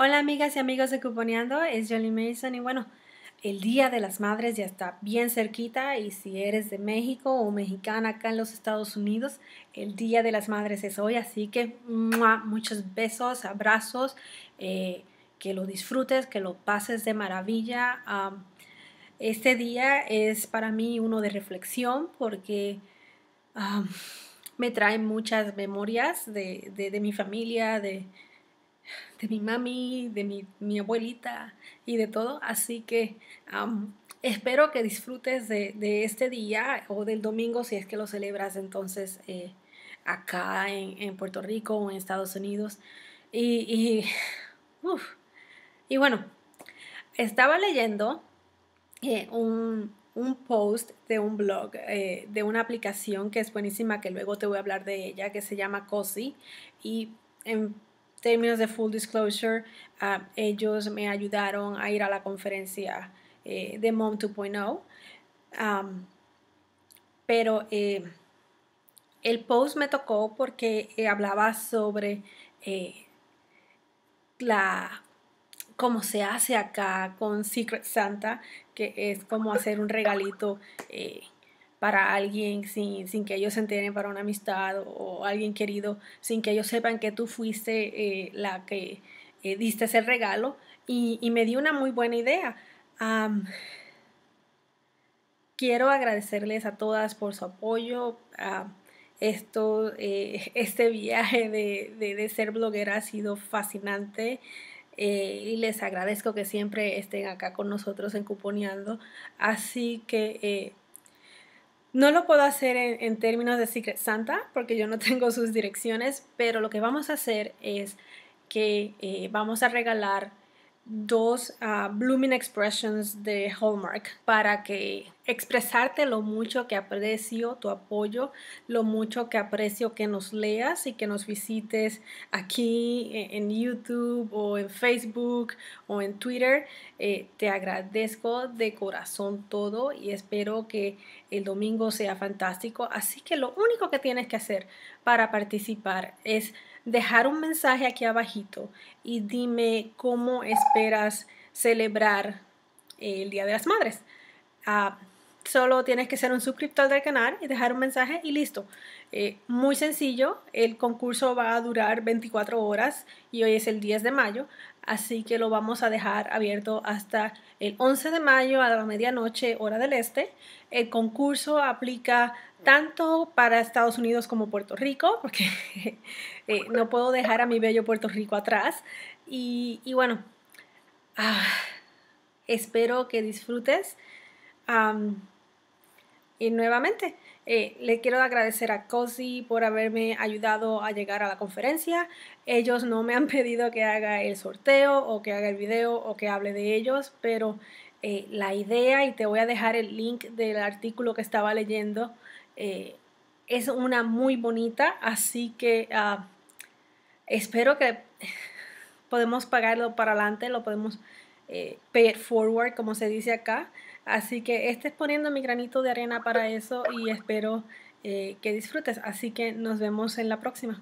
Hola amigas y amigos de Cuponeando, es Jolie Mason y bueno, el Día de las Madres ya está bien cerquita y si eres de México o mexicana acá en los Estados Unidos, el Día de las Madres es hoy, así que muchos besos, abrazos, eh, que lo disfrutes, que lo pases de maravilla. este día es para mí uno de reflexión porque me trae muchas memorias de mi familia, de de mi mami, de mi, abuelita y de todo. Así que espero que disfrutes de, este día o del domingo si es que lo celebras entonces eh, acá en, Puerto Rico o en Estados Unidos. Y, y, bueno, estaba leyendo eh, un, post de un blog, eh, de una aplicación que es buenísima, que luego te voy a hablar de ella, que se llama Cozy. Y en términos de full disclosure, ah, ellos me ayudaron a ir a la conferencia eh, de Mom 2.0. pero eh, el post me tocó porque eh, hablaba sobre la cómo se hace acá con Secret Santa, que es como hacer un regalito para alguien sin, sin, que ellos se enteren, para una amistad o, alguien querido, sin que ellos sepan que tú fuiste eh, la que eh, diste ese regalo. Y, me dio una muy buena idea. quiero agradecerles a todas por su apoyo. a esto, eh, este viaje de, de, ser bloguera ha sido fascinante. y les agradezco que siempre estén acá con nosotros en Cuponeando. Así que no lo puedo hacer en, términos de Secret Santa porque yo no tengo sus direcciones, pero lo que vamos a hacer es que eh, vamos a regalar dos ah, Blooming Expressions de Hallmark para que expresarte lo mucho que aprecio tu apoyo, lo mucho que aprecio que nos leas y que nos visites aquí e, en YouTube o en Facebook o en Twitter. Eh, te agradezco de corazón todo y espero que el domingo sea fantástico. Así que lo único que tienes que hacer para participar es dejar un mensaje aquí abajito y dime cómo esperas celebrar el Día de las Madres. Ah, solo tienes que ser un suscriptor del canal y dejar un mensaje y listo. Eh, muy sencillo, el concurso va a durar 24 horas y hoy es el 10 de mayo, así que lo vamos a dejar abierto hasta el 11 de mayo a la medianoche hora del este. El concurso aplica tanto para Estados Unidos como Puerto Rico, porque eh, no puedo dejar a mi bello Puerto Rico atrás. Y, bueno, ah, espero que disfrutes. Y nuevamente, eh, le quiero agradecer a COSI por haberme ayudado a llegar a la conferencia. Ellos no me han pedido que haga el sorteo o que haga el video o que hable de ellos, pero eh, la idea, y te voy a dejar el link del artículo que estaba leyendo, eh, es una muy bonita, así que ah, espero que podemos pagarlo para adelante, lo podemos pay it forward, como se dice acá. Así que estés poniendo mi granito de arena para eso y espero eh, que disfrutes. Así que nos vemos en la próxima.